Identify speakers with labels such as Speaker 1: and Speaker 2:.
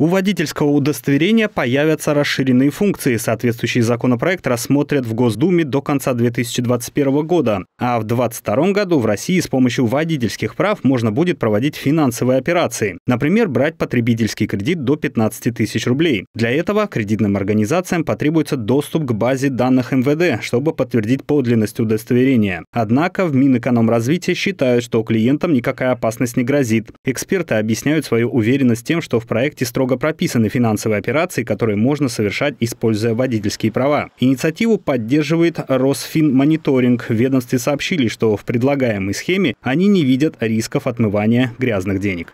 Speaker 1: У водительского удостоверения появятся расширенные функции. Соответствующий законопроект рассмотрят в Госдуме до конца 2021 года. А в 2022 году в России с помощью водительских прав можно будет проводить финансовые операции. Например, брать потребительский кредит до 15 тысяч рублей. Для этого кредитным организациям потребуется доступ к базе данных МВД, чтобы подтвердить подлинность удостоверения. Однако в Минэкономразвитии считают, что клиентам никакая опасность не грозит. Эксперты объясняют свою уверенность тем, что в проекте строго строго прописаны финансовые операции, которые можно совершать, используя водительские права. Инициативу поддерживает Росфинмониторинг. В ведомстве сообщили, что в предлагаемой схеме они не видят рисков отмывания грязных денег.